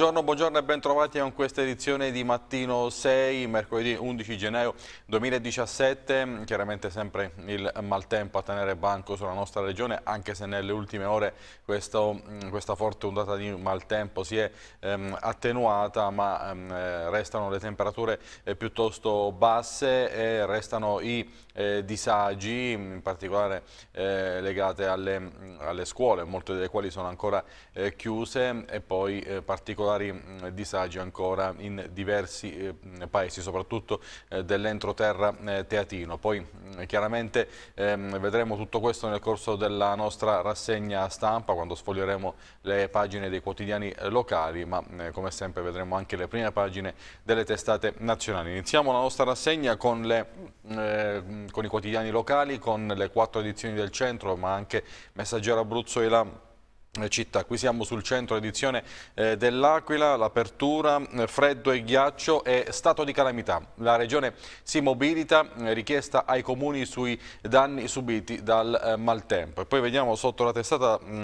Buongiorno, buongiorno e bentrovati a questa edizione di Mattino 6, mercoledì 11 gennaio 2017. Chiaramente sempre il maltempo a tenere banco sulla nostra regione, anche se nelle ultime ore questo, mm, questa forte ondata di maltempo si è ehm, attenuata, ma ehm, eh, restano le temperature eh, piuttosto basse e restano i eh, disagi, in particolare eh, legate alle, mm, alle, scuole, molte delle quali sono ancora eh, chiuse e poi eh, particolarmente particolari mm, disagi ancora in diversi eh, paesi, soprattutto eh, dell'entroterra eh, teatino. Poi mm, chiaramente ehm, vedremo tutto questo nel corso della nostra rassegna stampa, quando sfoglieremo le pagine dei quotidiani locali, ma mm, come sempre vedremo anche le prime pagine delle testate nazionali. Iniziamo la nostra rassegna con, le, con i quotidiani locali, con le quattro edizioni del centro, ma anche Messaggero Abruzzo e la eh, città. Qui siamo sul centro edizione eh, dell'Aquila, l'apertura, eh, freddo e ghiaccio e stato di calamità. La regione si mobilita, eh, richiesta ai comuni sui danni subiti dal eh, maltempo. E poi vediamo sotto la testata mh, mm,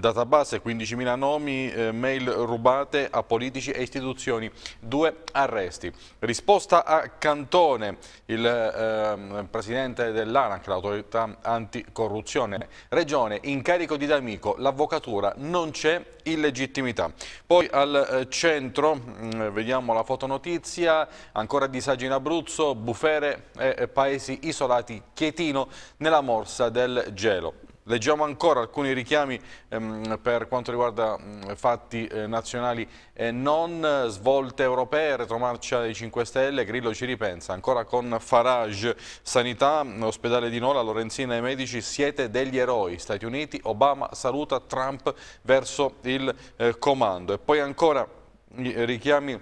database 15.000 nomi, eh, mail rubate a politici e istituzioni, due arresti. Risposta a Cantone, il ehm, presidente dell'ANAC, l'autorità anticorruzione. Regione, incarico di D'Amico, l'avvocatura legislatura non c'è illegittimità. Poi al eh, centro, mm, vediamo la fotonotizia, ancora disagi in Abruzzo, bufere e paesi isolati, Chietino nella morsa del gelo. Leggiamo ancora alcuni richiami ehm, per quanto riguarda mh, fatti eh, nazionali e eh, non svolte europee, retromarcia dei 5 Stelle, Grillo ci ripensa, ancora con Farage, sanità, ospedale di Nola, Lorenzina e medici, siete degli eroi, Stati Uniti, Obama saluta Trump verso il eh, comando e poi ancora i eh, richiami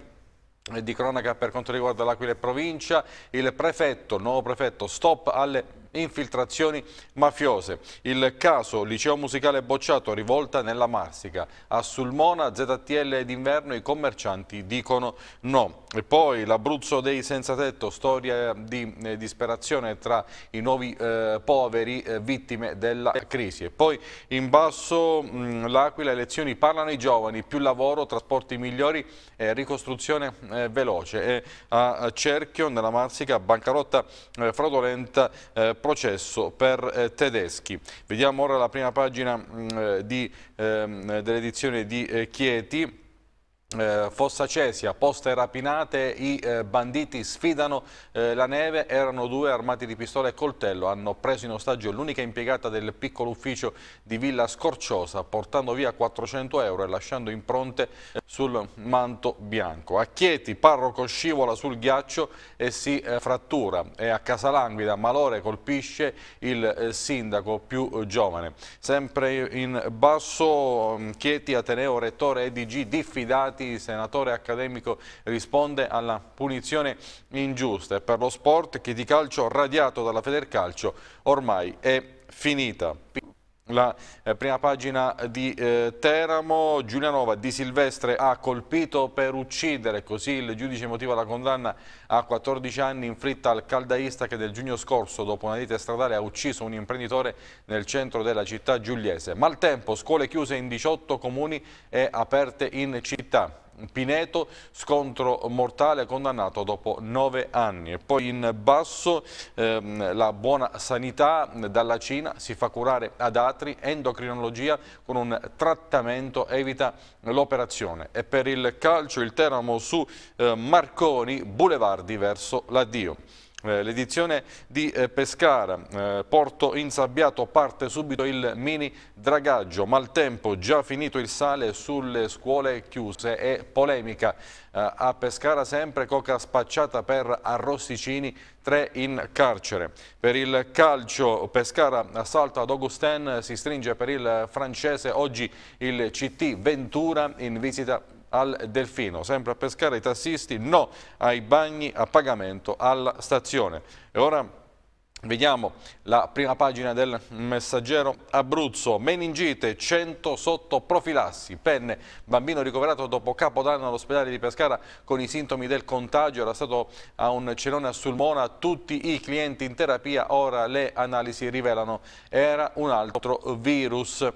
eh, di cronaca per quanto riguarda l'Aquila e provincia, il prefetto, il nuovo prefetto, stop alle infiltrazioni mafiose. Il caso liceo musicale bocciato rivolta nella Marsica. A Sulmona ZTL d'inverno i commercianti dicono no. E poi l'Abruzzo dei senza tetto, storia di eh, disperazione tra i nuovi eh, poveri eh, vittime della crisi. E poi in basso mm, l'Aquila, elezioni parlano i giovani, più lavoro, trasporti migliori e ricostruzione eh, veloce. E a Cerchio, nella Marsica, bancarotta eh, fraudolenta eh, processo per eh, Tedeschi. Vediamo ora la prima pagina mm, eh, ehm, dell'edizione di eh, Chieti eh, Fossa Cesia, Poste Rapinate, i eh, banditi sfidano eh, la neve, erano due armati di pistola e coltello, hanno preso in ostaggio l'unica impiegata del piccolo ufficio di Villa Scorciosa, portando via 400 euro e lasciando impronte sul manto bianco. A Chieti, parroco scivola sul ghiaccio e si eh, frattura e a Casalanguida Malore colpisce il eh, sindaco più eh, giovane. Sempre in basso mm, Chieti, Ateneo, Rettore e DG diffidati Scarpati, senatore accademico, risponde alla punizione ingiusta e per lo sport che di calcio radiato dalla Federcalcio ormai è finita. La eh, prima pagina di eh, Teramo, Giulianova di Silvestre ha colpito per uccidere, così il giudice motiva la condanna a 14 anni inflitta al caldaista che nel giugno scorso dopo una lite stradale ha ucciso un imprenditore nel centro della città giuliese. Maltempo, scuole chiuse in 18 comuni e aperte in città. Pineto, scontro mortale condannato dopo nove anni. E poi in basso ehm, la buona sanità dalla Cina si fa curare ad Atri, endocrinologia con un trattamento evita l'operazione. E per il calcio il Teramo su eh, Marconi, Boulevardi verso l'addio. Eh, l'edizione di eh, Pescara, eh, porto insabbiato, parte subito il mini dragaggio, maltempo, già finito il sale sulle scuole chiuse e polemica. A Pescara sempre coca spacciata per arrosticini, tre in carcere. Per il calcio Pescara assalta ad Augustin, si stringe per il francese oggi il CT Ventura in visita al Delfino. Sempre a pescare i tassisti, no ai bagni a pagamento alla stazione. E ora Vediamo la prima pagina del messaggero Abruzzo, meningite, 100 sotto profilassi, penne, bambino ricoverato dopo capodanno all'ospedale di Pescara con i sintomi del contagio, era stato a un cenone a Sulmona, tutti i clienti in terapia, ora le analisi rivelano era un altro virus.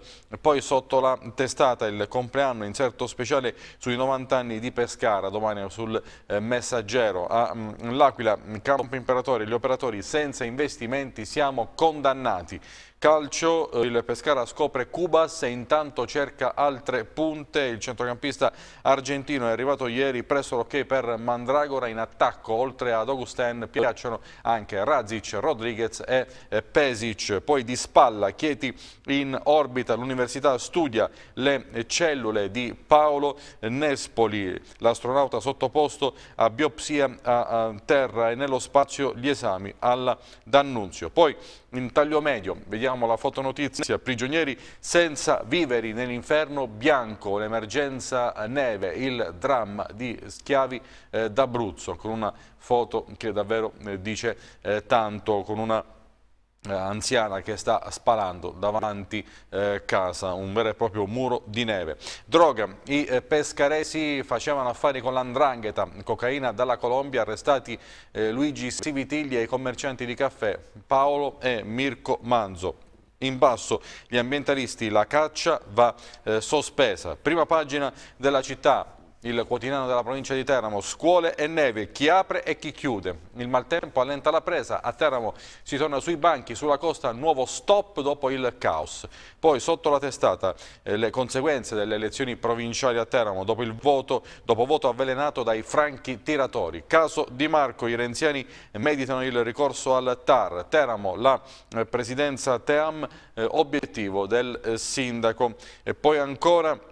Poi sotto la testata il compleanno, inserto speciale sui 90 anni di Pescara, domani sul eh, messaggero a mm, L'Aquila, campo imperatore, gli operatori senza investimenti investimenti siamo condannati calcio, eh, il Pescara scopre Cubas e intanto cerca altre punte, il centrocampista argentino è arrivato ieri presso l'ok per Mandragora in attacco, oltre ad Augustin piacciono anche Razic, Rodriguez e eh, Pesic, poi di spalla Chieti in orbita, l'università studia le cellule di Paolo Nespoli, l'astronauta sottoposto a biopsia a terra e nello spazio gli esami alla D'Annunzio, poi in taglio medio vediamo Apriamo la fotonotizia. Prigionieri senza viveri nell'inferno bianco, l'emergenza neve, il dramma di schiavi eh, d'Abruzzo, con una foto che davvero eh, dice eh, tanto, con una eh, anziana che sta spalando davanti eh, casa, un vero e proprio muro di neve. Droga, i eh, pescaresi facevano affari con l'andrangheta, cocaina dalla Colombia, arrestati eh, Luigi Sivitiglia e i commercianti di caffè Paolo e Mirko Manzo. In basso gli ambientalisti, la caccia va eh, sospesa. Prima pagina della città, il quotidiano della provincia di Teramo, scuole e neve, chi apre e chi chiude. Il maltempo allenta la presa, a Teramo si torna sui banchi, sulla costa nuovo stop dopo il caos. Poi sotto la testata eh, le conseguenze delle elezioni provinciali a Teramo dopo il voto, dopo voto avvelenato dai franchi tiratori. Caso Di Marco, i renziani meditano il ricorso al TAR. Teramo, la eh, presidenza TEAM, eh, obiettivo del eh, sindaco. E poi ancora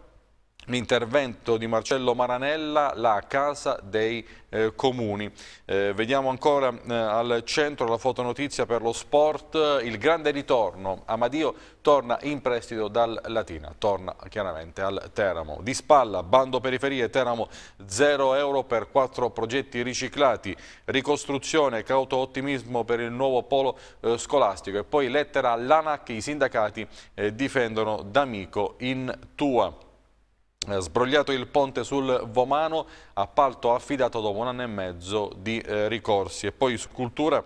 l'intervento di Marcello Maranella, la Casa dei eh, Comuni. Eh, vediamo ancora eh, al centro la fotonotizia per lo sport, il grande ritorno. Amadio torna in prestito dal Latina, torna chiaramente al Teramo. Di spalla, bando periferie, Teramo 0 euro per 4 progetti riciclati, ricostruzione, cauto ottimismo per il nuovo polo eh, scolastico. E poi lettera all'ANAC, i sindacati eh, difendono D'Amico in Tua. Eh, sbrogliato il ponte sul Vomano, appalto affidato dopo un anno e mezzo di eh, ricorsi. E poi scultura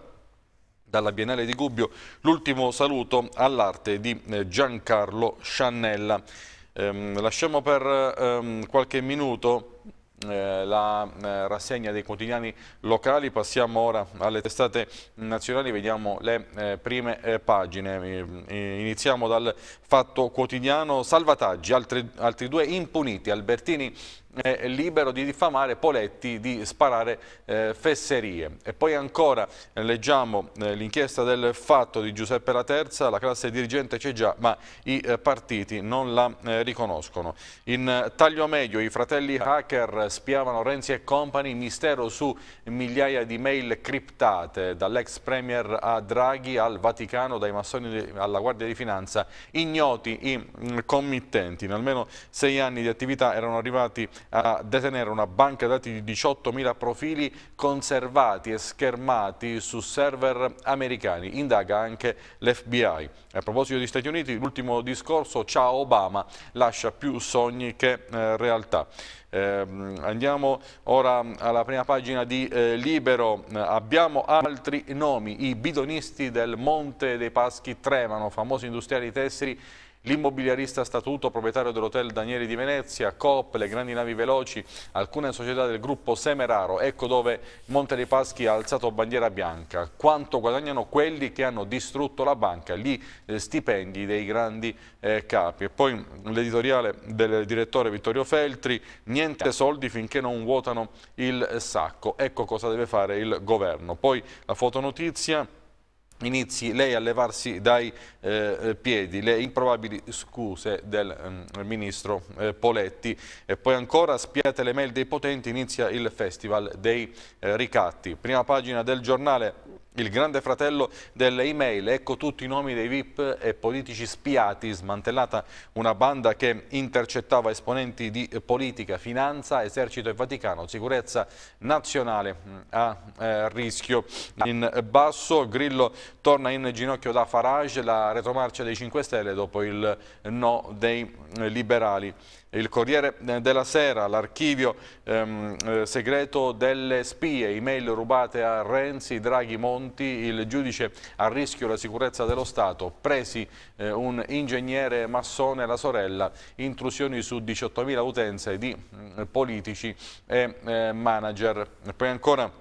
dalla Biennale di Gubbio l'ultimo saluto all'arte di eh, Giancarlo Sciannella. Ehm, lasciamo per ehm, qualche minuto eh, la eh, rassegna dei quotidiani locali. Passiamo ora alle testate nazionali, vediamo le eh, prime pagine. Iniziamo dal Fatto Quotidiano, salvataggi, altri, altri due impuniti, Albertini eh, libero di diffamare Poletti, di sparare eh, fesserie. E poi ancora eh, leggiamo eh, l'inchiesta del fatto di Giuseppe La Terza, la classe dirigente c'è già, ma i eh, partiti non la eh, riconoscono. In taglio medio i fratelli hacker spiavano Renzi e Company, mistero su migliaia di mail criptate, dall'ex premier a Draghi al Vaticano, dai massoni alla Guardia di Finanza, ignoti i mm, committenti. In almeno sei anni di attività erano arrivati a detenere una banca dati di 18.000 profili conservati e schermati su server americani. Indaga anche l'FBI. A proposito degli Stati Uniti, l'ultimo discorso, ciao Obama, lascia più sogni che eh, realtà. Eh, andiamo ora alla prima pagina di eh, Libero, abbiamo altri nomi, i bidonisti del Monte dei Paschi tremano, famosi industriali tessili L'immobiliarista statuto proprietario dell'hotel Danieli di Venezia, Coop, le grandi navi veloci, alcune società del gruppo Semeraro, ecco dove Monte dei Paschi ha alzato bandiera bianca. Quanto guadagnano quelli che hanno distrutto la banca, gli eh, stipendi dei grandi eh, capi. E poi l'editoriale del direttore Vittorio Feltri, niente soldi finché non vuotano il sacco. Ecco cosa deve fare il governo. Poi la fotonotizia inizi lei a levarsi dai eh, eh piedi le improbabili scuse del eh, ministro eh, Poletti e poi ancora spiate le mail dei potenti inizia il festival dei eh, ricatti prima pagina del giornale il grande fratello delle email, ecco tutti i nomi dei VIP e politici spiati, smantellata una banda che intercettava esponenti di politica, finanza, esercito e Vaticano, sicurezza nazionale mm, a eh, rischio. In basso Grillo torna in ginocchio da Farage, la retromarcia dei 5 Stelle dopo il no dei eh, liberali il Corriere della Sera, l'archivio ehm, eh, segreto delle spie, email rubate a Renzi, Draghi, Monti, il giudice a rischio la sicurezza dello Stato, presi eh, un ingegnere massone e la sorella, intrusioni su 18.000 utenze di eh, politici e eh, manager. Poi ancora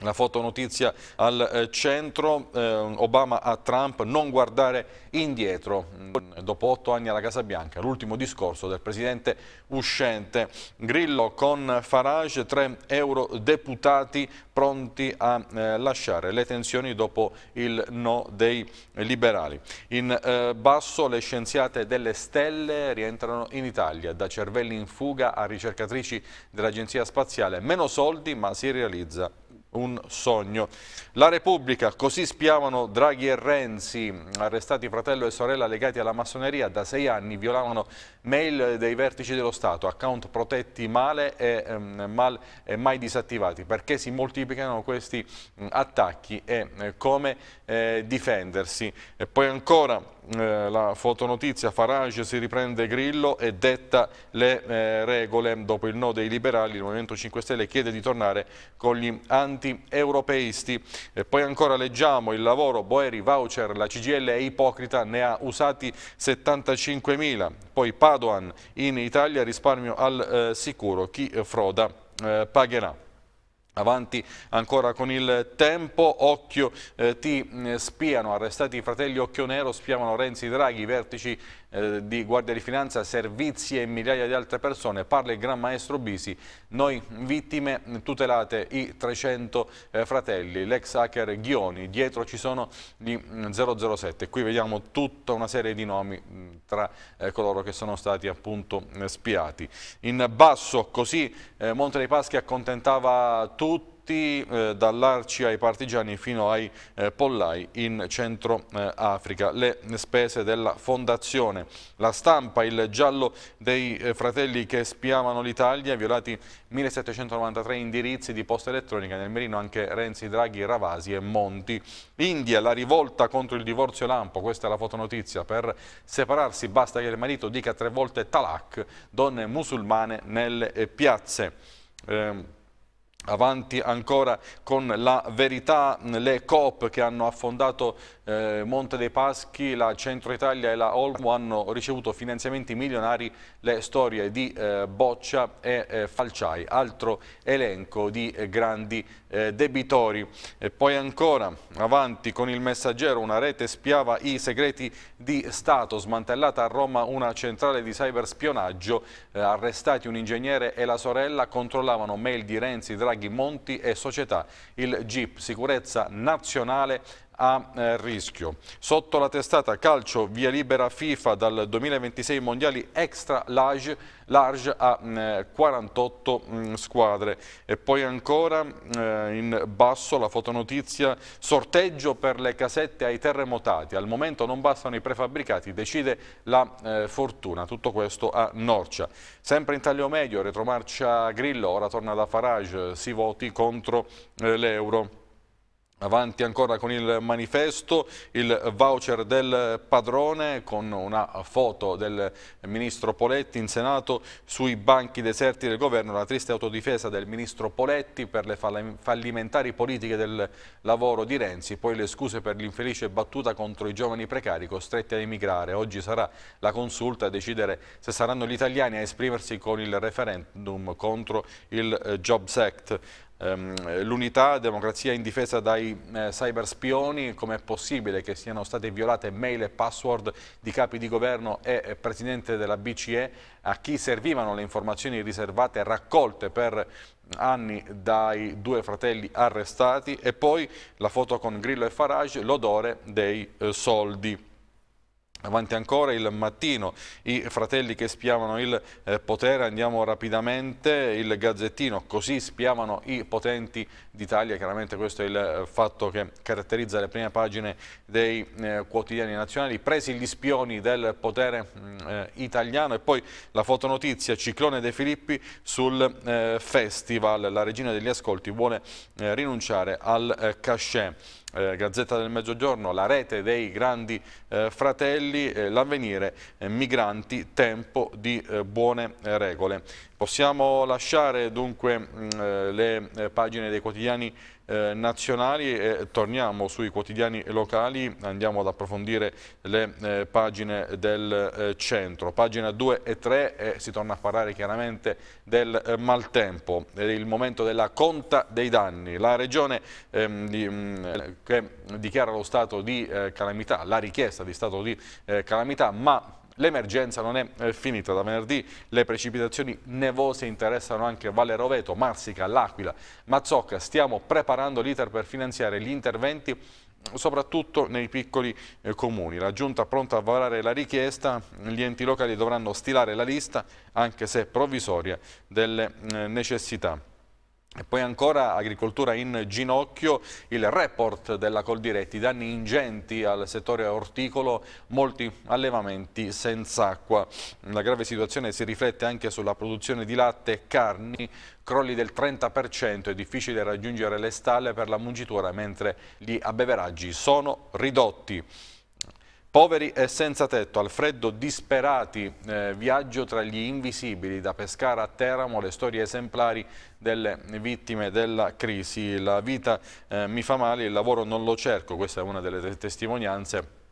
la fotonotizia al eh, centro, eh, Obama a Trump non guardare indietro. Mm, dopo otto anni alla Casa Bianca, l'ultimo discorso del presidente uscente. Grillo con Farage, tre eurodeputati pronti a eh, lasciare le tensioni dopo il no dei liberali. In eh, basso le scienziate delle stelle rientrano in Italia, da cervelli in fuga a ricercatrici dell'Agenzia Spaziale. Meno soldi ma si realizza un sogno. La Repubblica, così spiavano Draghi e Renzi, arrestati fratello e sorella legati alla massoneria da sei anni, violavano mail dei vertici dello Stato, account protetti male e, ehm, mal, e mai disattivati. Perché si moltiplicano questi mh, attacchi e eh, come eh, difendersi? E poi ancora... Eh, la fotonotizia, Farage si riprende Grillo e detta le eh, regole. Dopo il no dei liberali, il Movimento 5 Stelle chiede di tornare con gli anti-europeisti. E poi ancora leggiamo il lavoro Boeri voucher, la CGL è ipocrita, ne ha usati 75.000. Poi Padoan in Italia risparmio al eh, sicuro, chi eh, froda eh, pagherà. Avanti ancora con il tempo, occhio eh, ti eh, spiano, arrestati i fratelli Occhio Nero, spiavano Renzi Draghi, vertici eh, di Guardia di Finanza, Servizi e migliaia di altre persone, parla il Gran Maestro Bisi, noi vittime tutelate i 300 eh, fratelli, l'ex hacker Ghioni, dietro ci sono gli 007, mm, qui vediamo tutta una serie di nomi mm, tra eh, coloro che sono stati appunto eh, spiati. In basso così eh, Monte dei Paschi accontentava tutti, tutti, eh, dall'Arci ai partigiani fino ai eh, pollai in Centro eh, Africa. Le spese della fondazione, la stampa, il giallo dei eh, fratelli che spiavano l'Italia, violati 1793 indirizzi di posta elettronica, nel Merino, anche Renzi, Draghi, Ravasi e Monti. India, la rivolta contro il divorzio lampo, questa è la fotonotizia, per separarsi basta che il marito dica tre volte talak, donne musulmane nelle piazze. Eh, Avanti ancora con la verità, le coop che hanno affondato eh, Monte dei Paschi, la Centro Italia e la Olmo hanno ricevuto finanziamenti milionari le storie di eh, Boccia e eh, Falciai, altro elenco di eh, grandi eh, debitori. E poi ancora avanti con il messaggero, una rete spiava i segreti di Stato, smantellata a Roma una centrale di cyberspionaggio, eh, arrestati un ingegnere e la sorella controllavano mail di Renzi, Draghi, Monti e società. Il GIP, sicurezza nazionale, a eh, rischio. Sotto la testata calcio via libera FIFA dal 2026 mondiali extra large, large a mh, 48 mh, squadre e poi ancora mh, eh, in basso la fotonotizia sorteggio per le casette ai terremotati. Al momento non bastano i prefabbricati, decide la eh, fortuna. Tutto questo a Norcia. Sempre in taglio medio retromarcia Grillo, ora torna da Farage, si voti contro eh, l'euro. Avanti ancora con il manifesto, il voucher del padrone con una foto del ministro Poletti in Senato sui banchi deserti del governo, la triste autodifesa del ministro Poletti per le fallimentari politiche del lavoro di Renzi, poi le scuse per l'infelice battuta contro i giovani precari costretti a emigrare. Oggi sarà la consulta a decidere se saranno gli italiani a esprimersi con il referendum contro il eh, Jobs Act. Ehm, l'unità democrazia in difesa dai eh, cyberspioni, com'è possibile che siano state violate mail e password di capi di governo e eh, presidente della BCE a chi servivano le informazioni riservate raccolte per anni dai due fratelli arrestati e poi la foto con Grillo e Farage, l'odore dei eh, soldi. Avanti ancora il mattino, i fratelli che spiavano il eh, potere, andiamo rapidamente, il gazzettino, così spiavano i potenti d'Italia, chiaramente questo è il eh, fatto che caratterizza le prime pagine dei eh, quotidiani nazionali, presi gli spioni del potere mm, italiano e poi la fotonotizia Ciclone De Filippi sul festival, la regina degli ascolti vuole rinunciare al cachet eh, Gazzetta del Mezzogiorno, la rete dei grandi eh, fratelli, eh, l'avvenire eh, migranti, tempo di eh, buone regole. Possiamo lasciare dunque mm, eh, le eh, pagine dei quotidiani eh, nazionali e torniamo sui quotidiani locali, andiamo ad approfondire le pagine del centro. Pagina 2 e 3 e si torna a parlare chiaramente del maltempo, il momento della conta dei danni. La regione ehm, mm, che dichiara lo stato di calamità, la richiesta di stato di calamità, ma L'emergenza non è eh, finita, da venerdì le precipitazioni nevose interessano anche Valle Roveto, Marsica, L'Aquila, Mazzocca. Stiamo preparando l'iter per finanziare gli interventi soprattutto nei piccoli eh, comuni. La Giunta è pronta a varare la richiesta, gli enti locali dovranno stilare la lista, anche se provvisoria, delle eh, necessità. E poi ancora agricoltura in ginocchio, il report della Coldiretti, danni ingenti al settore orticolo, molti allevamenti senza acqua. La grave situazione si riflette anche sulla produzione di latte e carni, crolli del 30%, è difficile raggiungere le stalle per la mungitura mentre gli abbeveraggi sono ridotti. Poveri e senza tetto, al freddo disperati, eh, viaggio tra gli invisibili, da Pescara a Teramo, le storie esemplari delle vittime della crisi. La vita eh, mi fa male, il lavoro non lo cerco, questa è una delle testimonianze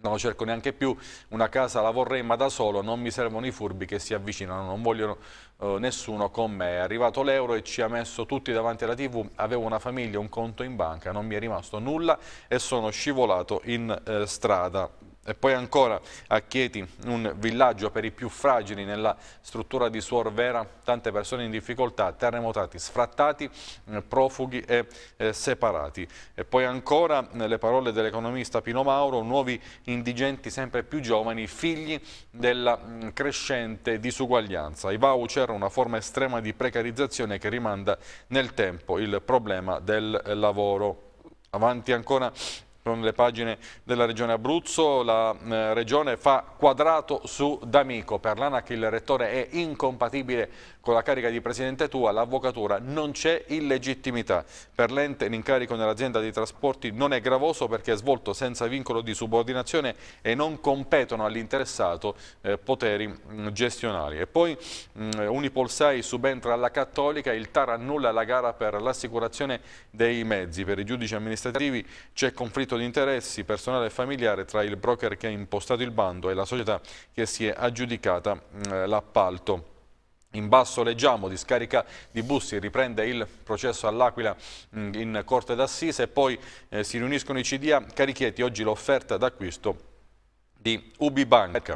non lo cerco neanche più, una casa la vorrei ma da solo, non mi servono i furbi che si avvicinano, non vogliono eh, nessuno con me. È arrivato l'euro e ci ha messo tutti davanti alla tv, avevo una famiglia, un conto in banca, non mi è rimasto nulla e sono scivolato in eh, strada. E poi ancora a Chieti, un villaggio per i più fragili nella struttura di Suor Vera, tante persone in difficoltà, terremotati, sfrattati, eh, profughi e eh, separati. E poi ancora, nelle eh, parole dell'economista Pino Mauro, nuovi indigenti sempre più giovani, figli della mm, crescente disuguaglianza. I voucher, una forma estrema di precarizzazione che rimanda nel tempo il problema del lavoro. Avanti ancora sono le pagine della Regione Abruzzo, la eh, Regione fa quadrato su D'Amico, per l'ANAC il rettore è incompatibile con la carica di presidente Tua l'avvocatura non c'è illegittimità. Per l'ente l'incarico nell'azienda dei trasporti non è gravoso perché è svolto senza vincolo di subordinazione e non competono all'interessato eh, poteri mh, mm, gestionali. E poi mh, mm, Unipolsai subentra alla Cattolica, il TAR annulla la gara per l'assicurazione dei mezzi. Per i giudici amministrativi c'è conflitto di interessi personale e familiare tra il broker che ha impostato il bando e la società che si è aggiudicata mm, l'appalto. In basso leggiamo di scarica di Bussi, riprende il processo all'Aquila mm, in Corte d'Assise e poi eh, si riuniscono i CDA Carichietti, oggi l'offerta d'acquisto di Ubibank.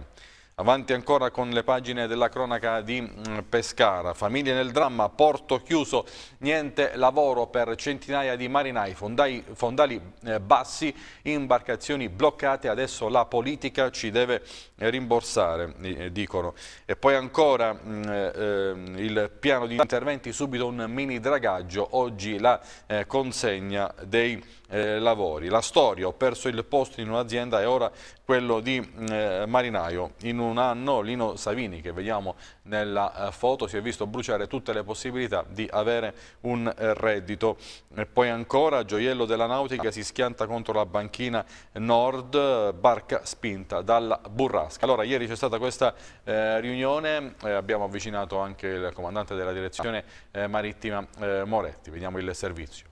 Avanti ancora con le pagine della cronaca di mm, Pescara, famiglie nel dramma, porto chiuso, niente lavoro per centinaia di marinai, fondai, fondali eh, bassi, imbarcazioni bloccate, adesso la politica ci deve eh, rimborsare, eh, dicono. E poi ancora mm, eh, ehm, il piano di interventi, subito un mini dragaggio, oggi la eh, consegna dei eh, lavori. La storia, ho perso il posto in un'azienda e ora quello di mm, eh, marinaio. In un anno Lino Savini, che vediamo nella eh, foto, si è visto bruciare tutte le possibilità di avere un eh, reddito. E poi ancora Gioiello della Nautica si schianta contro la banchina nord, barca spinta dalla burrasca. Allora, ieri c'è stata questa eh, riunione, eh, abbiamo avvicinato anche il comandante della direzione marittima Moretti. Vediamo il servizio.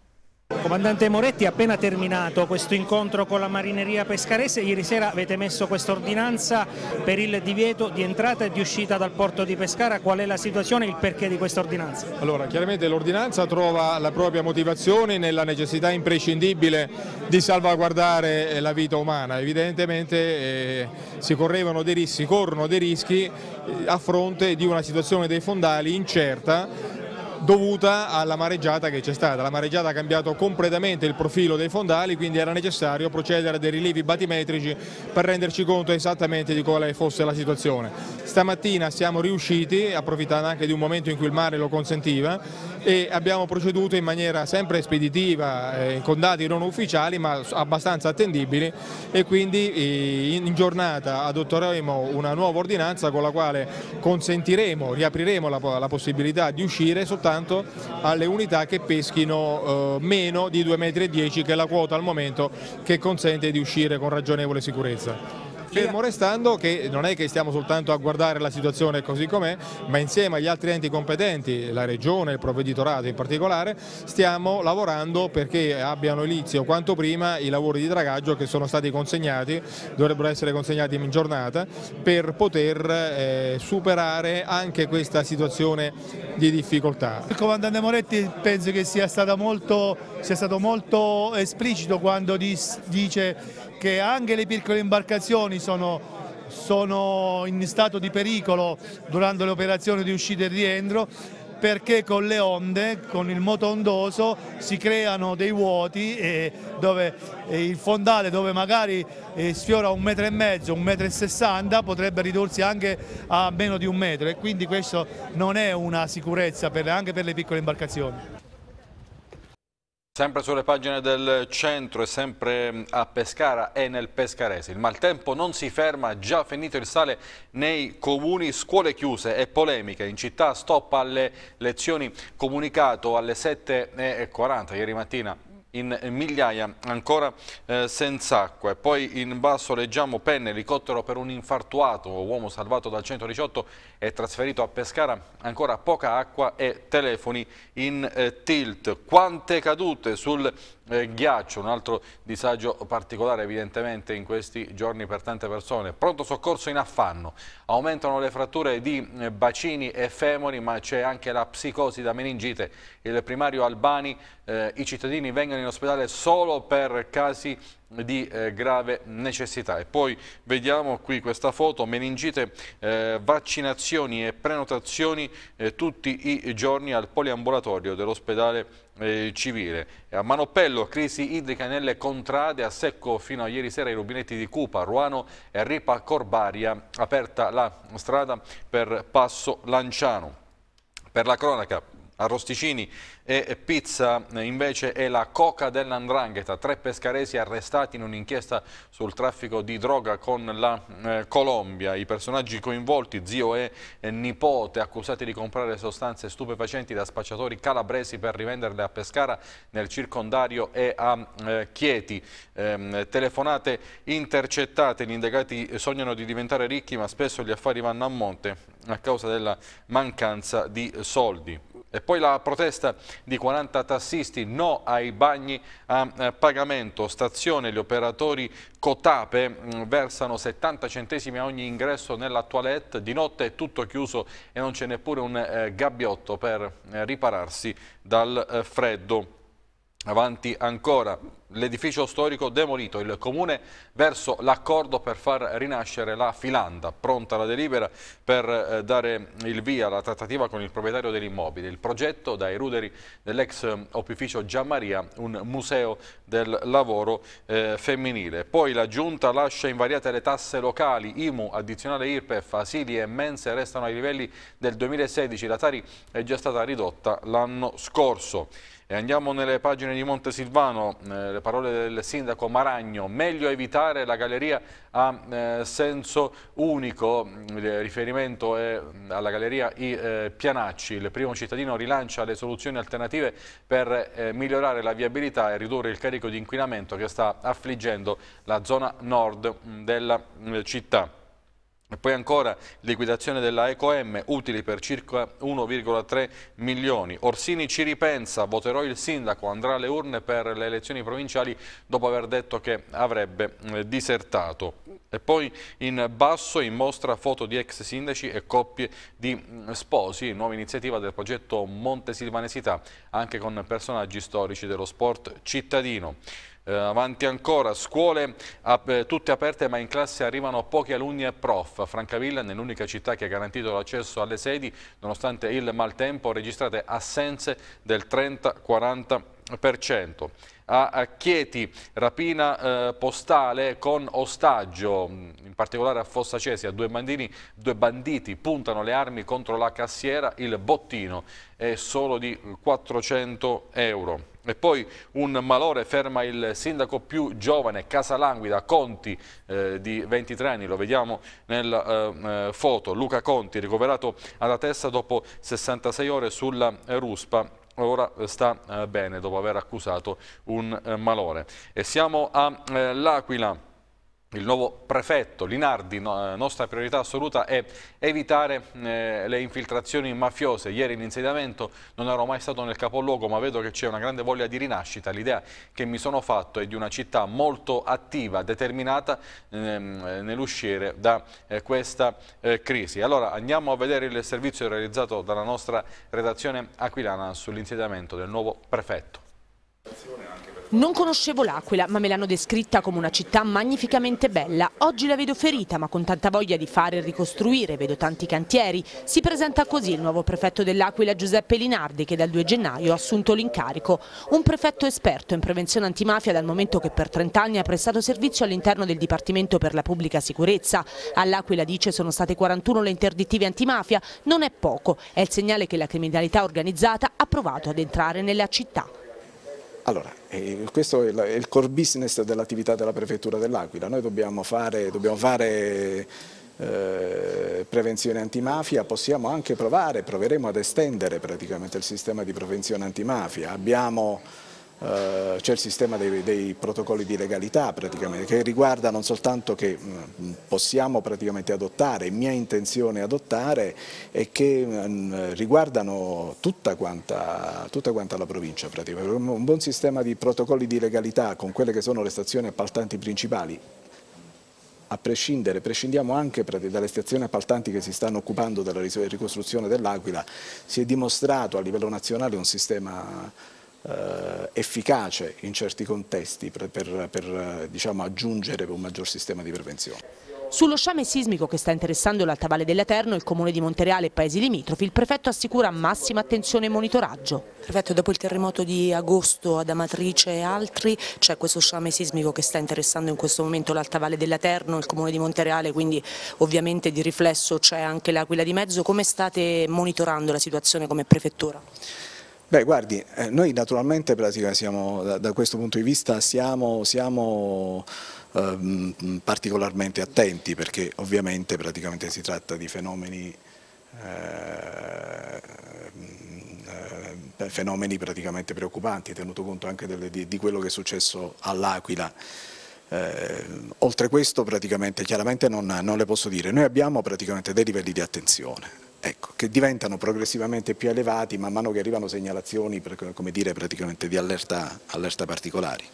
Comandante Moretti, appena terminato questo incontro con la marineria pescarese, ieri sera avete messo questa ordinanza per il divieto di entrata e di uscita dal porto di Pescara, qual è la situazione e il perché di questa ordinanza? Allora, chiaramente l'ordinanza trova la propria motivazione nella necessità imprescindibile di salvaguardare eh, la vita umana, evidentemente eh, si correvano dei rischi, corrono dei rischi eh, a fronte di una situazione dei fondali incerta dovuta alla mareggiata che c'è stata. La mareggiata ha cambiato completamente il profilo dei fondali, quindi era necessario procedere a dei rilievi batimetrici per renderci conto esattamente di quale fosse la situazione. Stamattina siamo riusciti, approfittando anche di un momento in cui il mare lo consentiva, e abbiamo proceduto in maniera sempre speditiva, eh, con dati non ufficiali ma abbastanza attendibili e quindi eh, in giornata adotteremo una nuova ordinanza con la quale consentiremo, riapriremo la, la possibilità di uscire soltanto alle unità che peschino eh, meno di 2,10 m che è la quota al momento che consente di uscire con ragionevole sicurezza. Fermo restando che non è che stiamo soltanto a guardare la situazione così com'è, ma insieme agli altri enti competenti, la Regione, il Provveditorato in particolare, stiamo lavorando perché abbiano inizio quanto prima i lavori di dragaggio che sono stati consegnati, dovrebbero essere consegnati in giornata, per poter eh, superare anche questa situazione di difficoltà. Il comandante Moretti penso che sia, molto, sia stato molto esplicito quando dice che anche le piccole imbarcazioni sono sono in stato di pericolo durante le operazioni di uscita e rientro perché con le onde, con il moto ondoso si creano dei vuoti dove il fondale dove magari eh, sfiora un metro e mezzo, un metro e sessanta potrebbe ridursi anche a meno di un metro e quindi questo non è una sicurezza per, anche per le piccole imbarcazioni. Sempre sulle pagine del centro e sempre a Pescara e nel Pescarese. Il maltempo non si ferma, già finito il sale nei comuni, scuole chiuse e polemiche. In città stop alle lezioni comunicato alle 7.40 ieri mattina in migliaia ancora eh, senza acqua. E poi in basso leggiamo penne, elicottero per un infartuato, uomo salvato dal 118 e trasferito a Pescara, ancora poca acqua e telefoni in eh, tilt. Quante cadute sul eh, ghiaccio, un altro disagio particolare evidentemente in questi giorni per tante persone. Pronto soccorso in affanno, aumentano le fratture di eh, bacini e femori ma c'è anche la psicosi da meningite. Il primario Albani, eh, i cittadini vengono in ospedale solo per casi di eh, grave necessità. E poi vediamo qui questa foto, meningite, eh, vaccinazioni e prenotazioni eh, tutti i giorni al poliambulatorio dell'ospedale eh, civile. A Manopello crisi idrica nelle contrade, a secco fino a ieri sera i rubinetti di Cupa, Ruano e Ripa Corbaria, aperta la strada per Passo Lanciano. Per la cronaca, a Rosticini e pizza invece è la coca dell'andrangheta, tre pescaresi arrestati in un'inchiesta sul traffico di droga con la eh, Colombia, i personaggi coinvolti, zio e eh, nipote accusati di comprare sostanze stupefacenti da spacciatori calabresi per rivenderle a Pescara nel circondario e a eh, Chieti, ehm, telefonate intercettate, gli indagati sognano di diventare ricchi ma spesso gli affari vanno a monte a causa della mancanza di soldi. E poi la protesta di 40 tassisti, no ai bagni a eh, pagamento, stazione, gli operatori Cotape mm, versano 70 centesimi a ogni ingresso nella toilette, di notte è tutto chiuso e non c'è neppure un eh, gabbiotto per eh, ripararsi dal freddo. Avanti ancora, l'edificio storico demolito, il comune verso l'accordo per far rinascere la Filanda, pronta la delibera per eh, dare il via alla trattativa con il proprietario dell'immobile. Il progetto dai ruderi dell'ex eh, opificio Giammaria, un museo del lavoro eh, femminile. Poi la giunta lascia invariate le tasse locali, IMU, addizionale IRPEF, asili e mense restano ai livelli del 2016, la Tari è già stata ridotta l'anno scorso. E andiamo nelle pagine di Montesilvano, eh, le parole del sindaco Maragno, meglio evitare la galleria a eh, senso unico, il riferimento è mm, alla galleria I eh, Pianacci, il primo cittadino rilancia le soluzioni alternative per eh, migliorare la viabilità e ridurre il carico di inquinamento che sta affliggendo la zona nord mm, della mm, città. E poi ancora liquidazione della EcoM, utili per circa 1,3 milioni. Orsini ci ripensa, voterò il sindaco, andrà alle urne per le elezioni provinciali dopo aver detto che avrebbe eh, disertato. E poi in basso in mostra foto di ex sindaci e coppie di mm, sposi, nuova iniziativa del progetto Monte Silvanesità, anche con personaggi storici dello sport cittadino. Eh, avanti ancora, scuole ap tutte aperte ma in classe arrivano pochi alunni e prof. Francavilla, nell'unica città che ha garantito l'accesso alle sedi, nonostante il maltempo, registrate assenze del 30-40% a Chieti, rapina eh, postale con ostaggio, in particolare a Fossa Cesia, due, bandini, due banditi puntano le armi contro la cassiera, il bottino è solo di 400 euro. E poi un malore ferma il sindaco più giovane, Casalanguida, Conti, eh, di 23 anni, lo vediamo nella eh, eh, foto. Luca Conti, ricoverato alla testa dopo 66 ore sulla Ruspa ora eh, sta eh, bene dopo aver accusato un eh, malore. E siamo all'Aquila. Il nuovo prefetto Linardi, no, nostra priorità assoluta è evitare eh, le infiltrazioni mafiose. Ieri in insediamento non ero mai stato nel capoluogo ma vedo che c'è una grande voglia di rinascita. L'idea che mi sono fatto è di una città molto attiva, determinata eh, nell'uscire da eh, questa eh, crisi. Allora andiamo a vedere il servizio realizzato dalla nostra redazione aquilana sull'insediamento del nuovo prefetto. Non conoscevo l'Aquila, ma me l'hanno descritta come una città magnificamente bella. Oggi la vedo ferita, ma con tanta voglia di fare e ricostruire, vedo tanti cantieri. Si presenta così il nuovo prefetto dell'Aquila Giuseppe Linardi, che dal 2 gennaio ha assunto l'incarico. Un prefetto esperto in prevenzione antimafia dal momento che per 30 anni ha prestato servizio all'interno del Dipartimento per la Pubblica Sicurezza. All'Aquila dice sono state 41 le interdittive antimafia, non è poco. È il segnale che la criminalità organizzata ha provato ad entrare nella città. Allora, eh, questo è, è il core business dell'attività della Prefettura dell'Aquila. Noi dobbiamo fare, dobbiamo fare eh, prevenzione antimafia, possiamo anche provare, proveremo ad estendere praticamente il sistema di prevenzione antimafia. Abbiamo eh, c'è il sistema dei, dei, protocolli di legalità che riguarda non soltanto che mm, possiamo praticamente adottare, mia intenzione adottare e che mm, riguardano tutta quanta, tutta quanta la provincia un buon sistema di protocolli di legalità con quelle che sono le stazioni appaltanti principali a prescindere, prescindiamo anche dalle stazioni appaltanti che si stanno occupando della ricostruzione dell'Aquila, si è dimostrato a livello nazionale un sistema eh, efficace in certi contesti per, per, per eh, diciamo, aggiungere un maggior sistema di prevenzione. Sullo sciame sismico che sta interessando l'Alta Valle dell'Eterno, il comune di Montereale e paesi limitrofi, il prefetto assicura massima attenzione e monitoraggio. Prefetto, dopo il terremoto di agosto ad Amatrice e altri, c'è questo sciame sismico che sta interessando in questo momento l'Alta Valle dell'Eterno, Laterno, il comune di Montereale, quindi ovviamente di riflesso c'è anche l'Aquila di Mezzo. Come state monitorando la situazione come prefettura? Beh, guardi, eh, noi naturalmente siamo, da, da, questo punto di vista siamo, siamo ehm, particolarmente attenti perché ovviamente praticamente si tratta di fenomeni, eh, eh, fenomeni preoccupanti, tenuto conto anche delle, di, di, quello che è successo all'Aquila. Eh, oltre questo chiaramente non, non, le posso dire, noi abbiamo dei livelli di attenzione, Ecco, che diventano progressivamente più elevati man mano che arrivano segnalazioni dire, di allerta, allerta, particolari.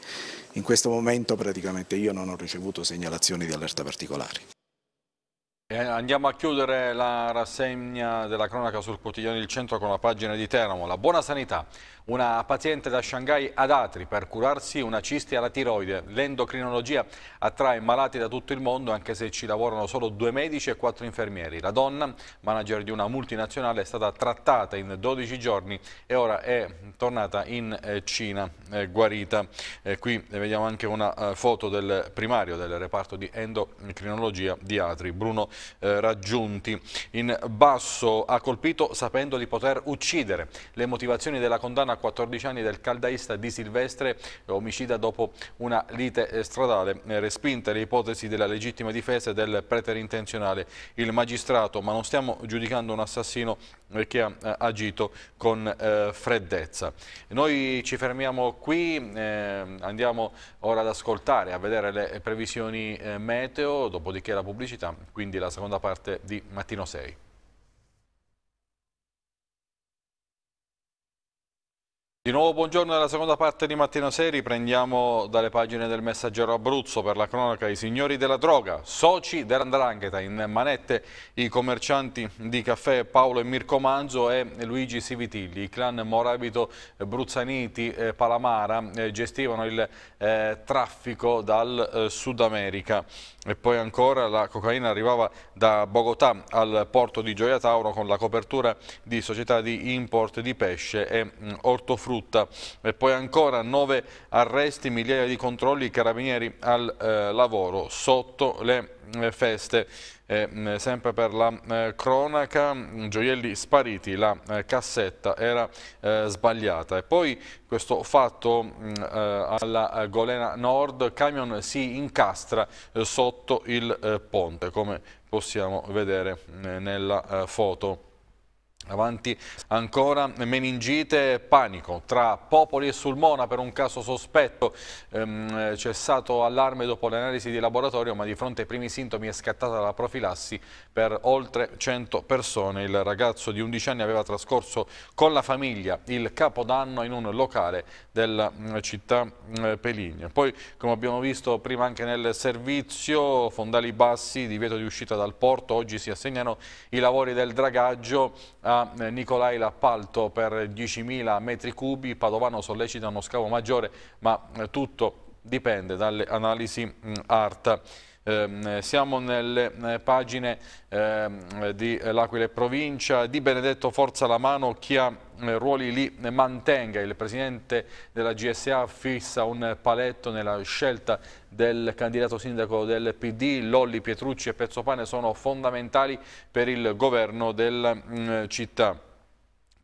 In questo momento praticamente io non ho ricevuto segnalazioni di allerta particolari. Eh, andiamo a chiudere la rassegna della cronaca sul quotidiano Il Centro con la pagina di Teramo. La buona sanità, una paziente da Shanghai ad Atri per curarsi una cisti alla tiroide. L'endocrinologia attrae malati da tutto il mondo anche se ci lavorano solo due medici e quattro infermieri. La donna, manager di una multinazionale, è stata trattata in 12 giorni e ora è tornata in eh, Cina, eh, guarita. Eh, qui vediamo anche una eh, foto del primario del reparto di endocrinologia di Atri, Bruno eh, Raggiunti. In basso ha colpito sapendo di poter uccidere. Le motivazioni della condanna a 14 anni del caldaista di Silvestre, omicida dopo una lite eh, stradale. Eh, respinta le ipotesi della legittima difesa del preterintenzionale. Il magistrato, ma non stiamo giudicando un assassino eh, che ha agito con eh, freddezza. Noi ci fermiamo qui, eh, andiamo ora ad ascoltare, a vedere le previsioni eh, meteo, dopodiché la pubblicità, quindi la seconda parte di Mattino 6. Di nuovo buongiorno alla seconda parte di Mattino Seri, prendiamo dalle pagine del messaggero Abruzzo per la cronaca i signori della droga, soci dell'andrangheta, in manette i commercianti di caffè Paolo e Mirko Manzo e Luigi Sivitilli, i clan Morabito, Bruzzaniti e Palamara eh, gestivano il eh, traffico dal eh, Sud America. E poi ancora la cocaina arrivava da Bogotà al porto di Gioia Tauro con la copertura di società di import di pesce e mh, mm, ortofrutta. E poi ancora nove arresti, migliaia di controlli, carabinieri al eh, lavoro sotto le eh, feste. E, eh, mm, sempre per la eh, cronaca, mm, gioielli spariti, la eh, cassetta era eh, sbagliata. E poi questo fatto mm, eh, alla Golena Nord, camion si incastra sotto il ponte, come possiamo vedere nella foto. Avanti ancora meningite, panico tra Popoli e Sulmona per un caso sospetto, ehm, cessato allarme dopo l'analisi di laboratorio ma di fronte ai primi sintomi è scattata la profilassi per oltre 100 persone. Il ragazzo di 11 anni aveva trascorso con la famiglia il capodanno in un locale della mm, città mm, Peligna. Poi come abbiamo visto prima anche nel servizio, fondali bassi, divieto di uscita dal porto, oggi si assegnano i lavori del dragaggio a a eh, Nicolai Lappalto per 10.000 metri cubi, Padovano sollecita uno scavo maggiore ma eh, tutto dipende dalle analisi ART. Ehm, siamo nelle eh, pagine ehm, di L'Aquila e Provincia, Di Benedetto Forza la mano, chi ha eh, ruoli lì mantenga. Il presidente della GSA fissa un paletto nella scelta del candidato sindaco del PD, Lolli, Pietrucci e Pezzopane sono fondamentali per il governo della mm, città.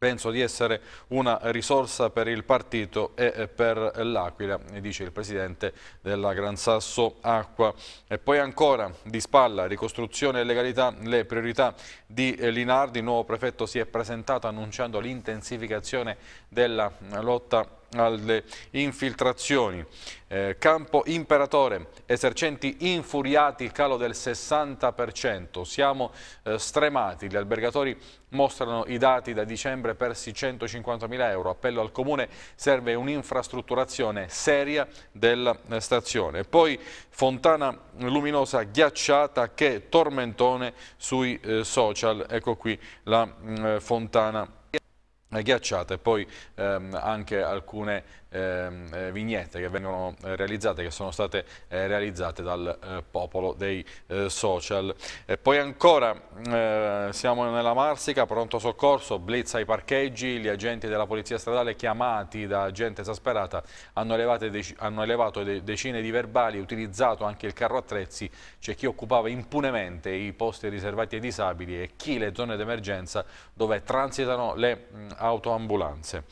Penso di essere una risorsa per il partito e per l'Aquila, dice il presidente della Gran Sasso Acqua. E poi ancora di spalla, ricostruzione e legalità, le priorità di Linardi. Il nuovo prefetto si è presentato annunciando l'intensificazione della lotta alle infiltrazioni. Eh, campo Imperatore, esercenti infuriati, calo del 60%. Siamo eh, stremati, gli albergatori mostrano i dati da dicembre persi 150.000 euro. Appello al Comune, serve un'infrastrutturazione seria della eh, stazione. Poi Fontana Luminosa ghiacciata che tormentone sui eh, social. Ecco qui la mh, mm, eh, Fontana Luminosa ghiacciate, poi ehm, anche alcune Ehm, eh, vignette che vengono eh, realizzate, che sono state eh, realizzate dal eh, popolo dei eh, social. E poi ancora mm, eh, siamo nella Marsica, pronto soccorso, blitz ai parcheggi, gli agenti della polizia stradale chiamati da gente esasperata hanno, dec hanno elevato de decine di verbali, utilizzato anche il carro attrezzi, c'è cioè chi occupava impunemente i posti riservati ai disabili e chi le zone d'emergenza dove transitano le mh, mm, autoambulanze.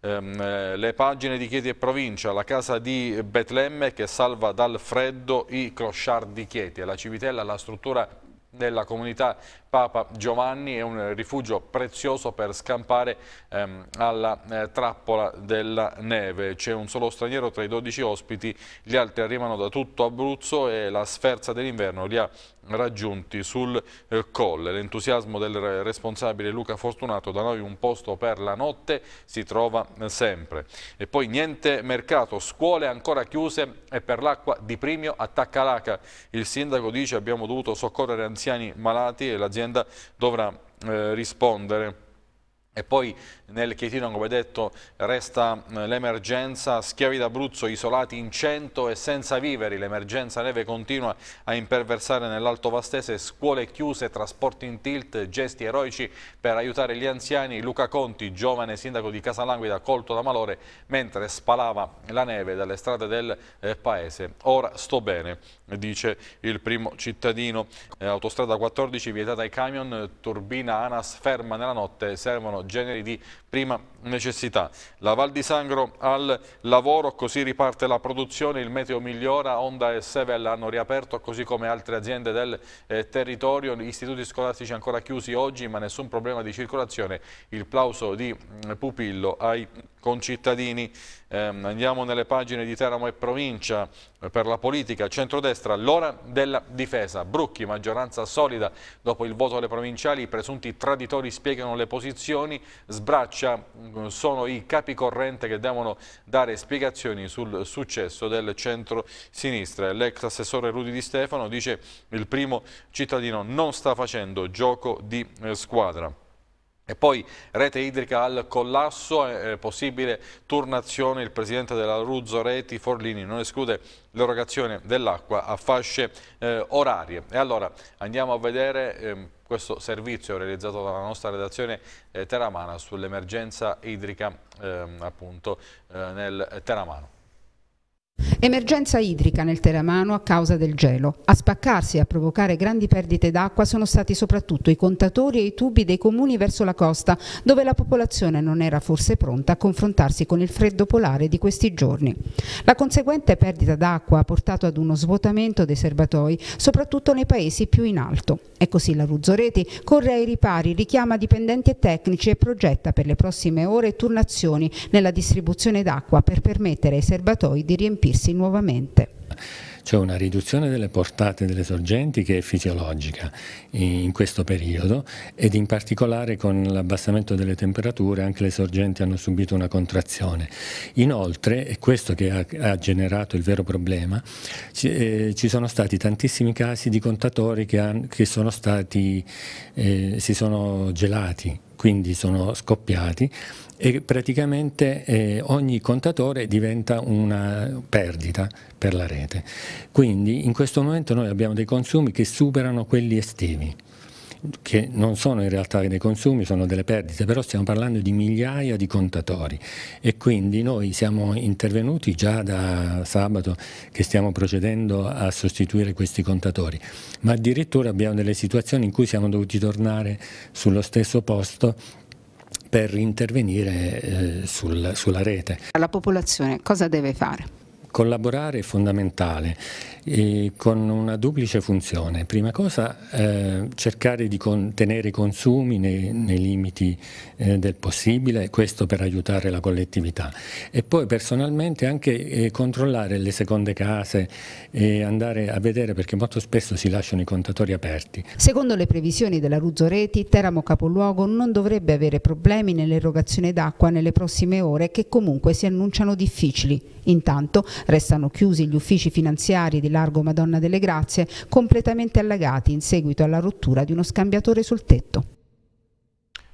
Ehm, eh, le pagine di Chieti e provincia, la casa di Betlemme che salva dal freddo i crociardi di Chieti, la Civitella, la struttura della comunità Papa Giovanni è un rifugio prezioso per scampare ehm, alla eh, trappola della neve. C'è un solo straniero tra i 12 ospiti, gli altri arrivano da tutto Abruzzo e la sferza dell'inverno li ha raggiunti sul eh, colle. L'entusiasmo del responsabile Luca Fortunato da noi un posto per la notte si trova eh, sempre. E poi niente mercato, scuole ancora chiuse e per l'acqua di Primio a Taccalaca. Il sindaco dice abbiamo dovuto soccorrere anziani malati e l'azienda dovrà eh, rispondere. E poi nel Chietino, come detto, resta eh, l'emergenza schiavi d'Abruzzo isolati in cento e senza viveri. L'emergenza neve continua a imperversare nell'Alto Vastese, scuole chiuse, trasporti in tilt, gesti eroici per aiutare gli anziani. Luca Conti, giovane sindaco di Casalanguida, colto da malore mentre spalava la neve dalle strade del eh, paese. Ora sto bene, dice il primo cittadino. Eh, autostrada 14 vietata ai camion, turbina ANAS ferma nella notte, servono generi di prima necessità. La Val di Sangro al lavoro, così riparte la produzione, il meteo migliora, Honda e Sevel hanno riaperto, così come altre aziende del eh, territorio, gli istituti scolastici ancora chiusi oggi, ma nessun problema di circolazione. Il plauso di mm, Pupillo ai concittadini. Eh, andiamo nelle pagine di Teramo e provincia eh, per la politica, centrodestra, l'ora della difesa. Brucchi, maggioranza solida dopo il voto alle provinciali, i presunti traditori spiegano le posizioni, sbraccia mm, sono i capi corrente che devono dare spiegazioni sul successo del centro-sinistra. L'ex assessore Rudi Di Stefano dice il primo cittadino non sta facendo gioco di eh, squadra. E poi rete idrica al collasso, eh, possibile turnazione, il presidente della Ruzzo Reti Forlini non esclude l'erogazione dell'acqua a fasce eh, orarie. E allora andiamo a vedere eh, questo servizio realizzato dalla nostra redazione eh, Teramana sull'emergenza idrica ehm, appunto eh, nel Teramano. Emergenza idrica nel Teramano a causa del gelo. A spaccarsi e a provocare grandi perdite d'acqua sono stati soprattutto i contatori e i tubi dei comuni verso la costa, dove la popolazione non era forse pronta a confrontarsi con il freddo polare di questi giorni. La conseguente perdita d'acqua ha portato ad uno svuotamento dei serbatoi, soprattutto nei paesi più in alto. E così la Ruzzoreti corre ai ripari, richiama dipendenti e tecnici e progetta per le prossime ore turnazioni nella distribuzione d'acqua per permettere ai serbatoi di riempire colpissi nuovamente. C'è una riduzione delle portate delle sorgenti che è fisiologica in questo periodo ed in particolare con l'abbassamento delle temperature anche le sorgenti hanno subito una contrazione. Inoltre, è questo che ha, generato il vero problema, eh, ci, sono stati tantissimi casi di contatori che, sono stati, eh, si sono gelati, quindi sono scoppiati e praticamente eh, ogni contatore diventa una perdita per la rete. Quindi in questo momento noi abbiamo dei consumi che superano quelli estivi che non sono in realtà dei consumi, sono delle perdite, però stiamo parlando di migliaia di contatori e quindi noi siamo intervenuti già da sabato che stiamo procedendo a sostituire questi contatori, ma addirittura abbiamo delle situazioni in cui siamo dovuti tornare sullo stesso posto per intervenire eh, sul, sulla rete. La popolazione cosa deve fare? collaborare è fondamentale eh, con una duplice funzione. Prima cosa eh, cercare di contenere i consumi nei, nei limiti eh, del possibile, questo per aiutare la collettività e poi personalmente anche eh, controllare le seconde case e andare a vedere perché molto spesso si lasciano i contatori aperti. Secondo le previsioni della Ruzzo Reti, Teramo Capoluogo non dovrebbe avere problemi nell'erogazione d'acqua nelle prossime ore che comunque si annunciano difficili. Intanto Restano chiusi gli uffici finanziari di Largo Madonna delle Grazie, completamente allagati in seguito alla rottura di uno scambiatore sul tetto.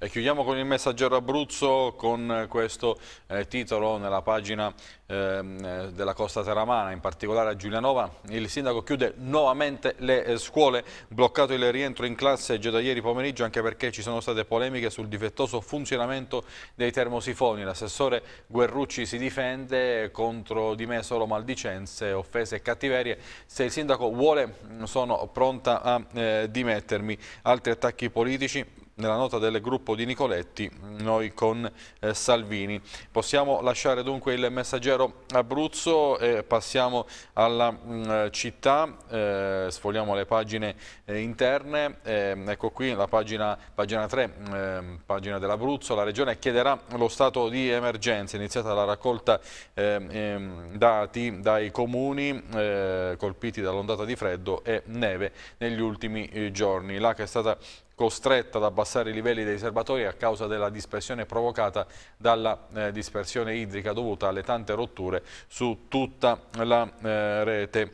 E chiudiamo con il messaggero Abruzzo con eh, questo eh, titolo nella pagina ehm, eh, della Costa Teramana, in particolare a Giulianova. Il sindaco chiude nuovamente le eh, scuole, bloccato il rientro in classe già da ieri pomeriggio anche perché ci sono state polemiche sul difettoso funzionamento dei termosifoni. L'assessore Guerrucci si difende contro di me solo maldicenze, offese e cattiverie. Se il sindaco vuole sono pronta a eh, dimettermi. Altri attacchi politici nella nota del gruppo di Nicoletti, noi con eh, Salvini. Possiamo lasciare dunque il messaggero Abruzzo e passiamo alla mh, mm, città, eh, sfogliamo le pagine eh, interne, eh, ecco qui la pagina, pagina 3, mm, pagina dell'Abruzzo, la regione chiederà lo stato di emergenza, iniziata la raccolta ehm, ehm, dati dai comuni eh, colpiti dall'ondata di freddo e neve negli ultimi eh, giorni. L'ACA è stata costretta ad abbassare i livelli dei serbatoi a causa della dispersione provocata dalla eh, dispersione idrica dovuta alle tante rotture su tutta la eh, rete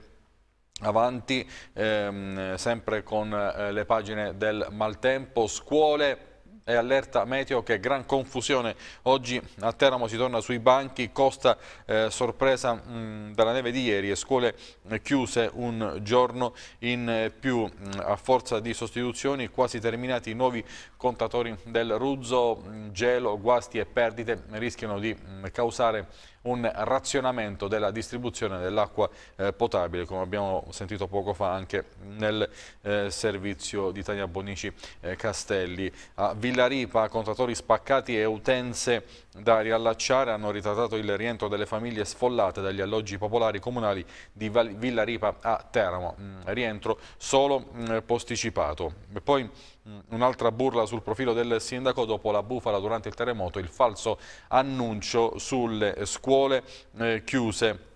avanti ehm, sempre con eh, le pagine del maltempo scuole e allerta meteo che gran confusione. Oggi a Teramo si torna sui banchi, costa eh, sorpresa mh, mm, dalla neve di ieri e scuole eh, chiuse un giorno in eh, più. Mm, a forza di sostituzioni quasi terminati i nuovi contatori del Ruzzo, mm, gelo, guasti e perdite rischiano di mm, causare un razionamento della distribuzione dell'acqua eh, potabile, come abbiamo sentito poco fa anche nel eh, servizio di Tania Bonici eh, Castelli. A Villaripa, contatori spaccati e utenze da riallacciare hanno ritardato il rientro delle famiglie sfollate dagli alloggi popolari comunali di Villa Ripa a Teramo, mm, rientro solo mm, posticipato. Poi mm, un'altra burla sul profilo del sindaco dopo la bufala durante il terremoto, il falso annuncio sulle scuole eh, chiuse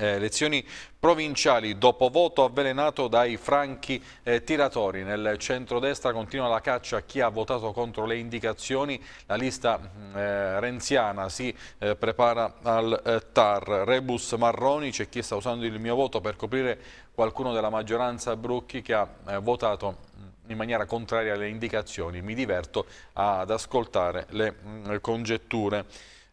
eh, elezioni provinciali dopo voto avvelenato dai franchi eh, tiratori. Nel centrodestra continua la caccia a chi ha votato contro le indicazioni. La lista mm, eh, renziana si eh, prepara al eh, TAR. Rebus Marroni c'è chi sta usando il mio voto per coprire qualcuno della maggioranza Brucchi che ha eh, votato mm, in maniera contraria alle indicazioni. Mi diverto ad ascoltare le mh, mm, congetture.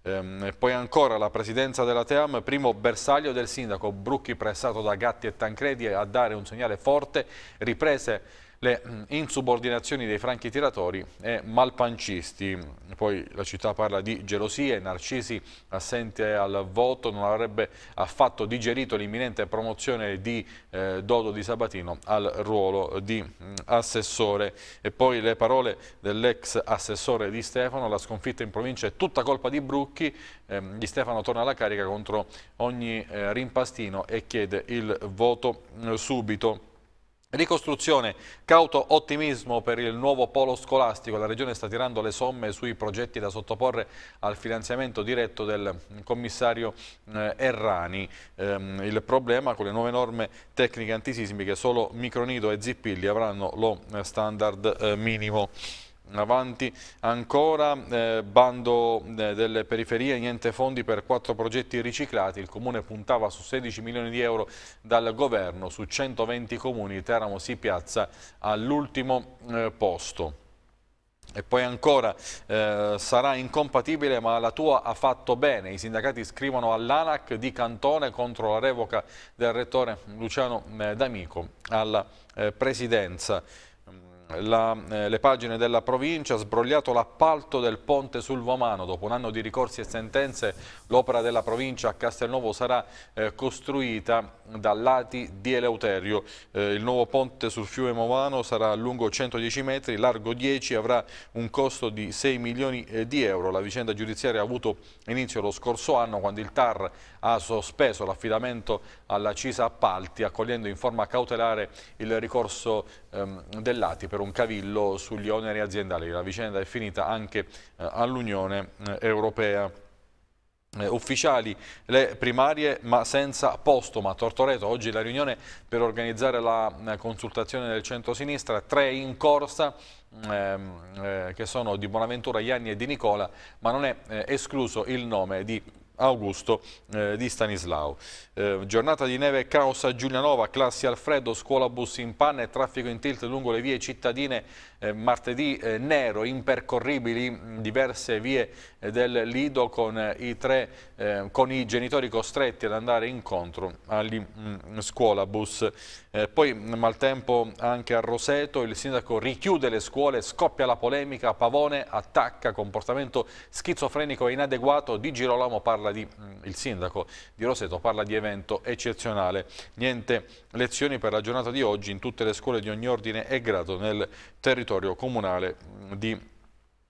Ehm, e poi ancora la presidenza della Team, primo bersaglio del sindaco, Brucchi pressato da Gatti e Tancredi a dare un segnale forte, riprese le mm, insubordinazioni dei franchi tiratori e malpancisti. Poi la città parla di gelosie, Narcisi assente al voto non avrebbe affatto digerito l'imminente promozione di eh, Dodo di Sabatino al ruolo di mh, mm, assessore. E poi le parole dell'ex assessore di Stefano, la sconfitta in provincia è tutta colpa di Brucchi, eh, di Stefano torna alla carica contro ogni eh, rimpastino e chiede il voto eh, subito. Ricostruzione, cauto ottimismo per il nuovo polo scolastico. La Regione sta tirando le somme sui progetti da sottoporre al finanziamento diretto del commissario eh, Errani. Ehm, il problema con le nuove norme tecniche antisismiche, solo Micronido e Zippilli avranno lo standard eh, minimo. Avanti ancora, eh, bando eh, delle periferie, niente fondi per quattro progetti riciclati, il comune puntava su 16 milioni di euro dal governo, su 120 comuni Teramo si piazza all'ultimo eh, posto. E poi ancora, eh, sarà incompatibile ma la tua ha fatto bene. I sindacati scrivono all'ANAC di Cantone contro la revoca del rettore Luciano eh, D'Amico alla eh, presidenza la, eh, le pagine della provincia, sbrogliato l'appalto del ponte sul Vomano. Dopo un anno di ricorsi e sentenze, l'opera della provincia a Castelnuovo sarà eh, costruita da lati di Eleuterio. Eh, il nuovo ponte sul fiume Vomano sarà lungo 110 metri, largo 10, avrà un costo di 6 milioni eh, di euro. La vicenda giudiziaria ha avuto inizio lo scorso anno quando il TAR ha sospeso l'affidamento alla CISA Appalti, accogliendo in forma cautelare il ricorso ehm, dell'ATI per un cavillo sugli oneri aziendali. La vicenda è finita anche eh, all'Unione eh, Europea eh, ufficiali le primarie ma senza posto ma a Tortoreto oggi la riunione per organizzare la eh, consultazione del centro-sinistra tre in corsa mm, ehm, eh, che sono di Bonaventura, Ianni e di Nicola ma non è eh, escluso il nome di Augusto eh, di Stanislao. Eh, giornata di neve e caos a Giulianova, classi al freddo, scuola bus in panne traffico in tilt lungo le vie cittadine eh, martedì eh, nero, impercorribili mm, diverse vie eh, del Lido con eh, i, tre, eh, con i genitori costretti ad andare incontro agli mh, mm, scuolabus. poi mm, maltempo anche a Roseto, il sindaco richiude le scuole, scoppia la polemica, Pavone attacca comportamento schizofrenico e inadeguato, Di Girolamo parla di, il sindaco di Roseto parla di evento eccezionale, niente lezioni per la giornata di oggi in tutte le scuole di ogni ordine e grado nel territorio territorio comunale mm, di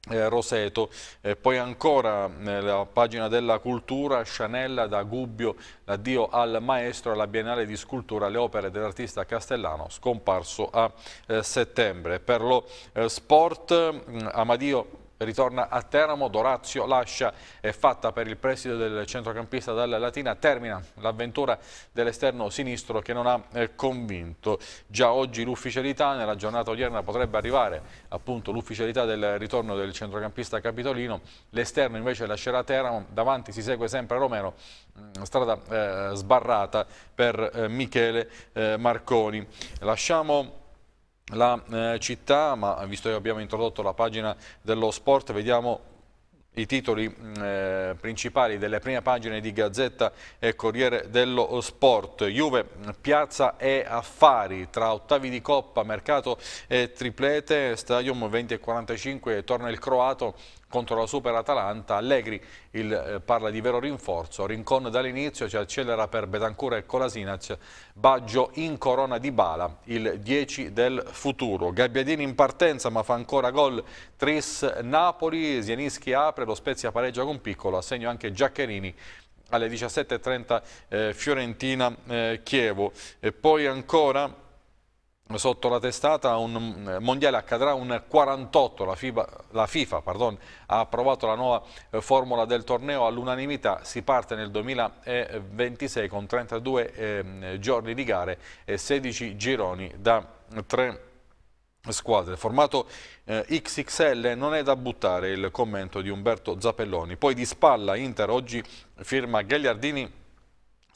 eh, Roseto, eh, poi ancora nella eh, pagina della cultura, Scianella da Gubbio, l'addio al maestro alla Biennale di Scultura, le opere dell'artista castellano scomparso a eh, settembre. Per lo eh, sport mm, Amadio ritorna a Teramo, Dorazio lascia è fatta per il prestito del centrocampista dalla Latina, termina l'avventura dell'esterno sinistro che non ha eh, convinto. Già oggi l'ufficialità, nella giornata odierna potrebbe arrivare appunto l'ufficialità del ritorno del centrocampista capitolino, l'esterno invece lascerà Teramo, davanti si segue sempre Romero, mm, strada eh, sbarrata per eh, Michele eh, Marconi. Lasciamo la eh, città, ma visto che abbiamo introdotto la pagina dello sport, vediamo i titoli mm, eh, principali delle prime pagine di Gazzetta e Corriere dello Sport. Juve, piazza e affari, tra ottavi di coppa, mercato e triplete, stadium 20 e 45, torna il croato contro la Super Atalanta. Allegri il, eh, parla di vero rinforzo, Rincon dall'inizio ci accelera per Betancura e Colasinac, Baggio in corona di Bala, il 10 del futuro. Gabbiadini in partenza ma fa ancora gol, Tris Napoli, Zienischi apre, lo Spezia pareggia con Piccolo, assegno anche Giaccherini alle 17.30 eh, Fiorentina-Chievo. Eh, e poi ancora sotto la testata un eh, mondiale accadrà un 48, la FIFA, la FIFA pardon, ha approvato la nuova eh, formula del torneo all'unanimità, si parte nel 2026 con 32 eh, giorni di gare e 16 gironi da 3 squadre. formato eh, XXL non è da buttare il commento di Umberto Zappelloni, poi di spalla Inter oggi firma Gagliardini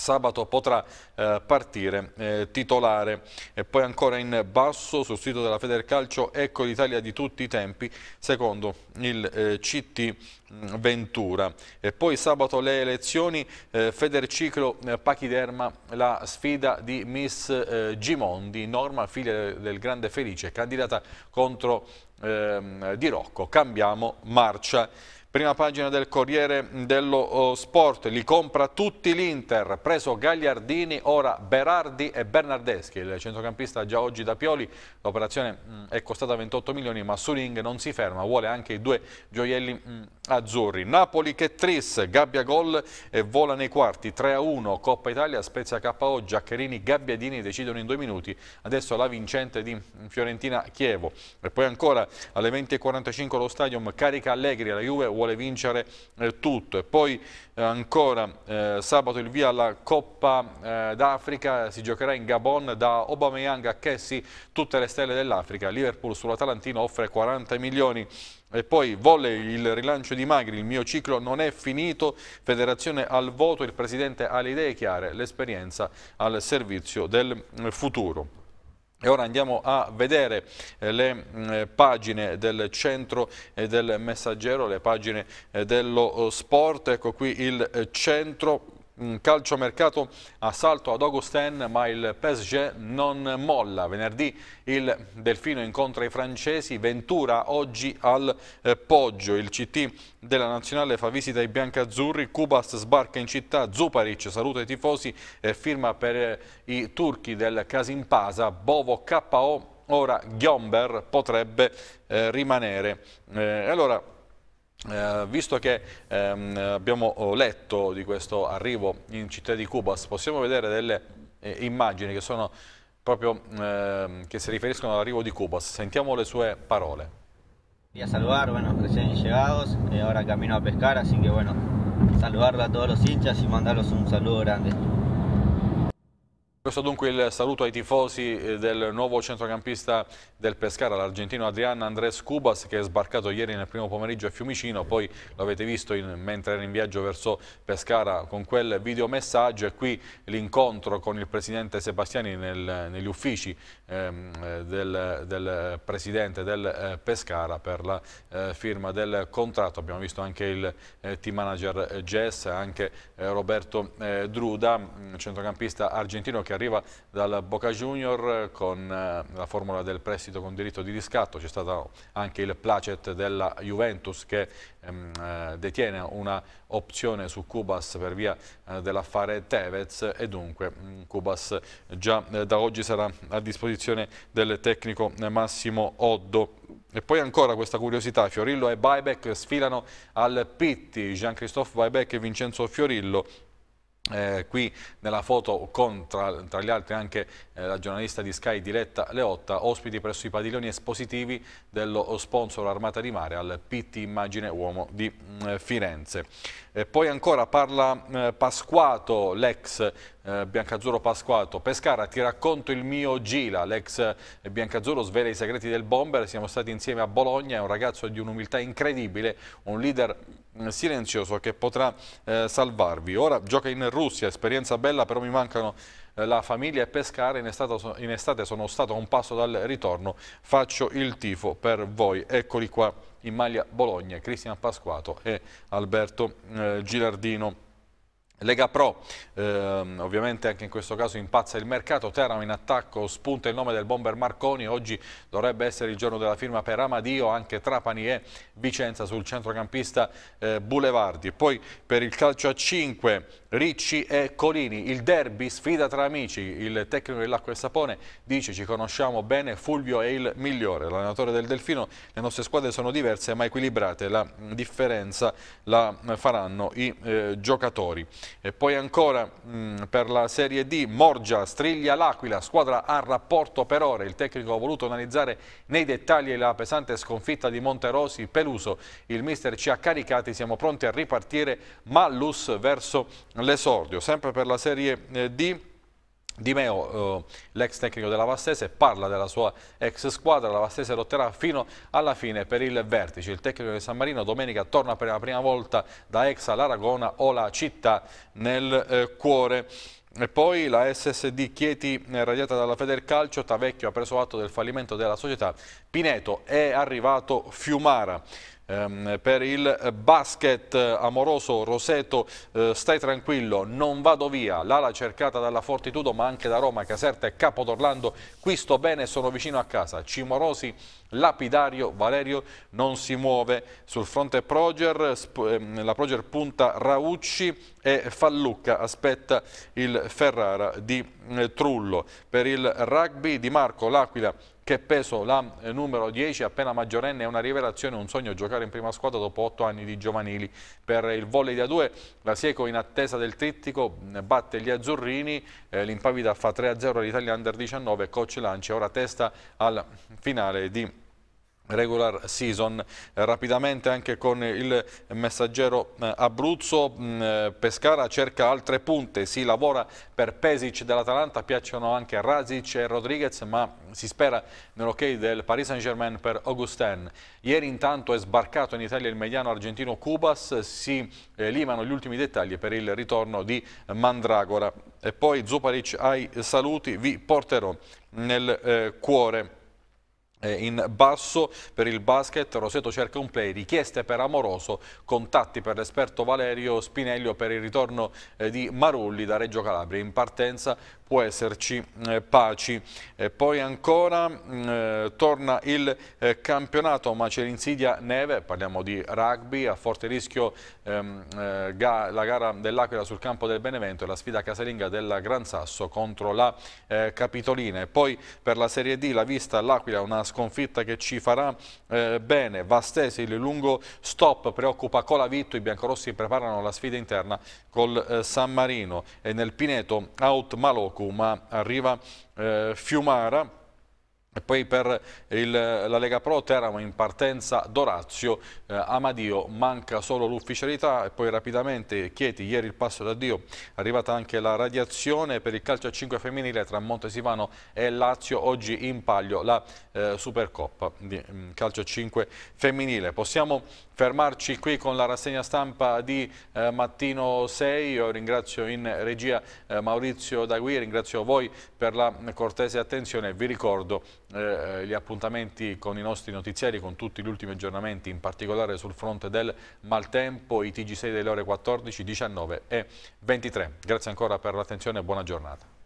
sabato potrà eh, partire eh, titolare e poi ancora in basso sul sito della Federcalcio ecco l'Italia di tutti i tempi secondo il eh, CT mm, Ventura e poi sabato le elezioni eh, Federciclo eh, Pachiderma la sfida di Miss eh, Gimondi Norma figlia del grande Felice candidata contro ehm, Di Rocco cambiamo marcia Prima pagina del Corriere dello oh, Sport, li compra tutti l'Inter, preso Gagliardini, ora Berardi e Bernardeschi, il centrocampista già oggi da Pioli, l'operazione mm, è costata 28 milioni ma Suling non si ferma, vuole anche i due gioielli mm, azzurri. Napoli che tris, gabbia gol e vola nei quarti, 3-1, Coppa Italia, Spezia KO, Giaccherini, Gabbiadini decidono in due minuti, adesso la vincente di mm, Fiorentina-Chievo. E poi ancora alle 20.45 lo Stadium carica Allegri, alla Juve vuole vincere eh, tutto. E poi eh, ancora eh, sabato il via alla Coppa eh, d'Africa, si giocherà in Gabon da Aubameyang a Kessi, tutte le stelle dell'Africa. Liverpool sulla Talantina offre 40 milioni e poi volle il rilancio di Magri, il mio ciclo non è finito, federazione al voto, il presidente ha le idee chiare, l'esperienza al servizio del futuro. E ora andiamo a vedere eh, le mm, eh, pagine del centro eh, del messaggero, le pagine dello sport, ecco qui il centro calciomercato a salto ad Augustin, ma il PSG non molla. Venerdì il Delfino incontra i francesi, Ventura oggi al eh, Poggio. Il CT della Nazionale fa visita ai biancazzurri, Kubas sbarca in città, Zuparic saluta i tifosi e firma per eh, i turchi del Casimpasa, Bovo KO, ora Ghiomber potrebbe eh, rimanere. Eh, allora, eh, visto che ehm, abbiamo oh, letto di questo arrivo in città di Cubas, possiamo vedere delle eh, immagini che, sono proprio, eh, che si riferiscono all'arrivo di Cubas. Sentiamo le sue parole. Voglio salutare, saludar, bueno, recién llegados, eh, ora cammino a pescar, así que bueno, saludarlo a todos los hinchas e mandarlos un saludo grande. Questo dunque il saluto ai tifosi eh, del nuovo centrocampista del Pescara, l'argentino Adrian Andrés Cubas che è sbarcato ieri nel primo pomeriggio a Fiumicino, poi lo avete visto in, mentre era in viaggio verso Pescara con quel videomessaggio e qui l'incontro con il presidente Sebastiani nel, negli uffici ehm, eh, del, del, presidente del eh, Pescara per la eh, firma del contratto. Abbiamo visto anche il eh, team manager Jess, anche eh, Roberto Druda, mm, centrocampista argentino che che arriva dal Boca Junior con eh, la formula del prestito con diritto di riscatto, c'è stato anche il placet della Juventus che ehm, eh, detiene una opzione su Cubas per via eh, dell'affare Tevez e dunque Cubas mm, già da oggi sarà a disposizione del tecnico Massimo Oddo. E poi ancora questa curiosità, Fiorillo e Buyback sfilano al Pitti, Jean-Christophe Buyback e Vincenzo Fiorillo eh, qui nella foto con tra, tra gli altri anche eh, la giornalista di Sky Diretta Leotta, ospiti presso i padiglioni espositivi dello sponsor Armata di Mare al PT Immagine Uomo di mh, mm, Firenze. E poi ancora parla eh, Pasquato, l'ex eh, Biancazzurro Pasquato. Pescara, ti racconto il mio Gila, l'ex eh, Biancazzurro svela i segreti del bomber, siamo stati insieme a Bologna, è un ragazzo di un'umiltà incredibile, un leader silenzioso che potrà eh, salvarvi. Ora gioca in Russia, esperienza bella, però mi mancano eh, la famiglia e pescare, in, estato, in estate sono stato a un passo dal ritorno, faccio il tifo per voi. Eccoli qua in maglia Bologna, Cristian Pasquato e Alberto eh, Gilardino. Lega Pro, ehm, ovviamente anche in questo caso impazza il mercato, Teramo in attacco, spunta il nome del bomber Marconi, oggi dovrebbe essere il giorno della firma per Amadio, anche Trapani e Vicenza sul centrocampista eh, Bulevardi. Poi per il calcio a 5 Ricci e Colini, il derby sfida tra amici, il tecnico dell'acqua e sapone dice ci conosciamo bene, Fulvio è il migliore, l'allenatore del Delfino, le nostre squadre sono diverse ma equilibrate, la differenza la faranno i eh, giocatori. E poi ancora mh, mm, per la Serie D, Morgia, Striglia, L'Aquila, squadra a rapporto per ore. Il tecnico ha voluto analizzare nei dettagli la pesante sconfitta di Monterosi, Peluso. Il mister ci ha caricati, siamo pronti a ripartire, ma l'us verso l'esordio. Sempre per la Serie eh, D... Di Meo, eh, l'ex tecnico della Vastese, parla della sua ex squadra, la Vastese lotterà fino alla fine per il vertice. Il tecnico di San Marino domenica torna per la prima volta da ex all'Aragona o la città nel eh, cuore. E poi la SSD Chieti eh, radiata dalla Federcalcio, Tavecchio ha preso atto del fallimento della società, Pineto è arrivato Fiumara ehm, per il basket amoroso Roseto eh, stai tranquillo non vado via l'ala cercata dalla Fortitudo ma anche da Roma Caserta e Capodorlando qui sto bene sono vicino a casa Cimorosi lapidario Valerio non si muove sul fronte Proger ehm, la Proger punta Raucci e Fallucca aspetta il Ferrara di eh, Trullo per il rugby di Marco L'Aquila che peso la eh, numero 10 appena maggiorenne è una rivelazione, un sogno giocare in prima squadra dopo 8 anni di giovanili. Per il volley a 2 la Sieco in attesa del trittico batte gli azzurrini, eh, l'impavida fa 3-0 all'Italia Under 19, coach Lancia ora testa al finale di regular season. Eh, rapidamente anche con il messaggero eh, Abruzzo, mm, eh, Pescara cerca altre punte, si lavora per Pesic dell'Atalanta, piacciono anche Razic e Rodriguez, ma si spera nell'ok del Paris Saint-Germain per Augustin. Ieri intanto è sbarcato in Italia il mediano argentino Cubas, si limano gli ultimi dettagli per il ritorno di Mandragora. E poi Zuparic ai saluti, vi porterò nel cuore eh, in basso per il basket, Roseto cerca un play, richieste per Amoroso, contatti per l'esperto Valerio Spinello per il ritorno eh, di Marulli da Reggio Calabria. In partenza può esserci eh, Paci. E poi ancora mh, mm, eh, torna il eh, campionato, ma c'è l'insidia neve, parliamo di rugby, a forte rischio ehm, eh, ga la gara dell'Aquila sul campo del Benevento e la sfida casalinga della Gran Sasso contro la eh, Capitolina. E poi per la Serie D la vista all'Aquila, una sconfitta che ci farà bene. Vastesi, il lungo stop preoccupa Colavitto, i biancorossi preparano la sfida interna col San Marino e nel Pineto out Malocco Cuma, arriva eh, Fiumara e poi per il, la Lega Pro Teramo in partenza Dorazio, eh, Amadio manca solo l'ufficialità e poi rapidamente Chieti ieri il passo d'addio, arrivata anche la radiazione per il calcio a 5 femminile tra Montesivano e Lazio, oggi in palio la eh, Supercoppa di mm, calcio a 5 femminile. Possiamo fermarci qui con la rassegna stampa di eh, Mattino 6, io ringrazio in regia eh, Maurizio Dagui, ringrazio voi per la cortese attenzione, vi ricordo eh, eh, gli appuntamenti con i nostri notiziari, con tutti gli ultimi aggiornamenti, in particolare sul fronte del maltempo, i TG6 delle ore 14, 19 e 23. Grazie ancora per l'attenzione e buona giornata.